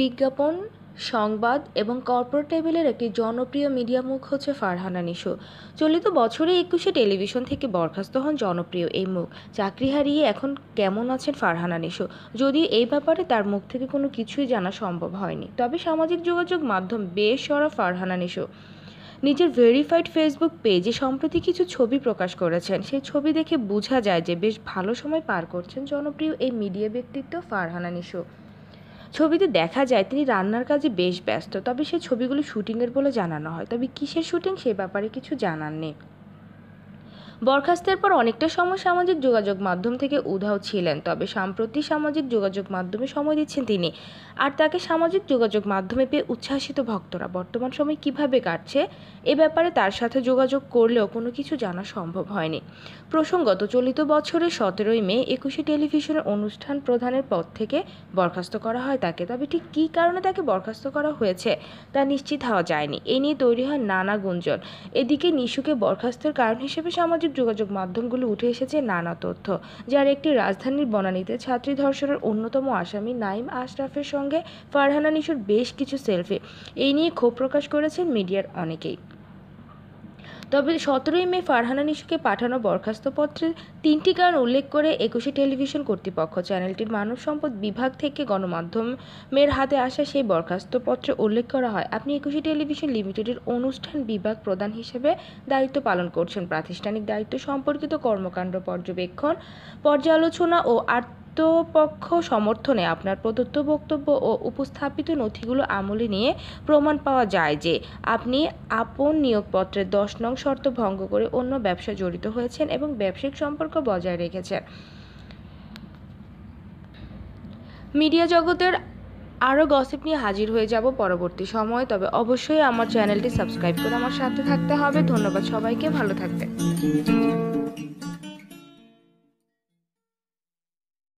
বিজ্ঞাপন সংবাদ এবং কর্পোরেটেবলের একটি জনপ্রিয় মিডিয়া মুখ হচ্ছে ফারহানা নিশো চলিত বছরে একুশে টেলিভিশন থেকে বরখাস্ত হন জনপ্রিয় এই মুখ চাকরি হারিয়ে এখন কেমন আছেন ফারহানা নিশো যদিও এই ব্যাপারে তার মুখ থেকে কোনো কিছুই জানা সম্ভব হয়নি তবে সামাজিক যোগাযোগ মাধ্যম বেশ সরা ফারহানা নিশো নিজের ভেরিফাইড ফেসবুক পেজে সম্প্রতি কিছু ছবি প্রকাশ করেছেন সেই ছবি দেখে বোঝা যায় যে বেশ ভালো সময় পার করছেন জনপ্রিয় এই মিডিয়া ব্যক্তিত্ব ফারহানা নিশো ছবিতে দেখা যায় তিনি রান্নার কাজে বেশ ব্যস্ত তবে সে ছবিগুলো শুটিংয়ের বলে জানানো হয় তবে কিসের শুটিং সে ব্যাপারে কিছু জানার নেই বরখাস্তের পর অনেকটা সময় সামাজিক যোগাযোগ মাধ্যম থেকে উধাও ছিলেন তবে সাম্প্রতি সামাজিক যোগাযোগ মাধ্যমে সময় দিচ্ছেন তিনি আর তাকে সামাজিক যোগাযোগ মাধ্যমে পেয়ে উচ্ছ্বাসিত ভক্তরা বর্তমান সময় কিভাবে কাটছে এ ব্যাপারে তার সাথে যোগাযোগ করলেও কোনো কিছু জানা সম্ভব হয়নি প্রসঙ্গত চলিত বছরের সতেরোই মে একুশে টেলিভিশনের অনুষ্ঠান প্রধানের পদ থেকে বরখাস্ত করা হয় তাকে তবে ঠিক কী কারণে তাকে বরখাস্ত করা হয়েছে তা নিশ্চিত হওয়া যায়নি এ নিয়ে তৈরি হয় নানা গুঞ্জন এদিকে নিশুকে বরখাস্তের কারণ হিসেবে সামাজিক যোগাযোগ মাধ্যমগুলো উঠে এসেছে নানা তথ্য যার একটি রাজধানীর বনানীতে ছাত্রী ধর্ষণের অন্যতম আসামি নাইম আশরাফের সঙ্গে ফারহানা নিশোর বেশ কিছু সেলফি এই নিয়ে ক্ষোভ প্রকাশ করেছেন মিডিয়ার অনেকেই তবে সতেরোই মে ফারহানা নিশুকে পাঠানো বরখাস্তপত্রের তিনটি কারণ উল্লেখ করে একুশে টেলিভিশন কর্তৃপক্ষ চ্যানেলটির মানব সম্পদ বিভাগ থেকে গণমাধ্যমের হাতে আসা সেই বরখাস্তপত্রে উল্লেখ করা হয় আপনি একুশে টেলিভিশন লিমিটেডের অনুষ্ঠান বিভাগ প্রধান হিসেবে দায়িত্ব পালন করছেন প্রাতিষ্ঠানিক দায়িত্ব সম্পর্কিত কর্মকাণ্ড পর্যবেক্ষণ পর্যালোচনা ও আর্থ কর্তৃপক্ষ সমর্থনে আপনার প্রদত্ত বক্তব্য ও উপস্থাপিত নথিগুলো আমলে নিয়ে প্রমাণ পাওয়া যায় যে আপনি আপন নিয়োগপত্রের দশ নং শর্ত ভঙ্গ করে অন্য ব্যবসা জড়িত হয়েছেন এবং ব্যবসায়িক সম্পর্ক বজায় রেখেছেন মিডিয়া জগতের আরও গসিপ নিয়ে হাজির হয়ে যাব পরবর্তী সময়ে তবে অবশ্যই আমার চ্যানেলটি সাবস্ক্রাইব করে আমার সাথে থাকতে হবে ধন্যবাদ সবাইকে ভালো থাকতে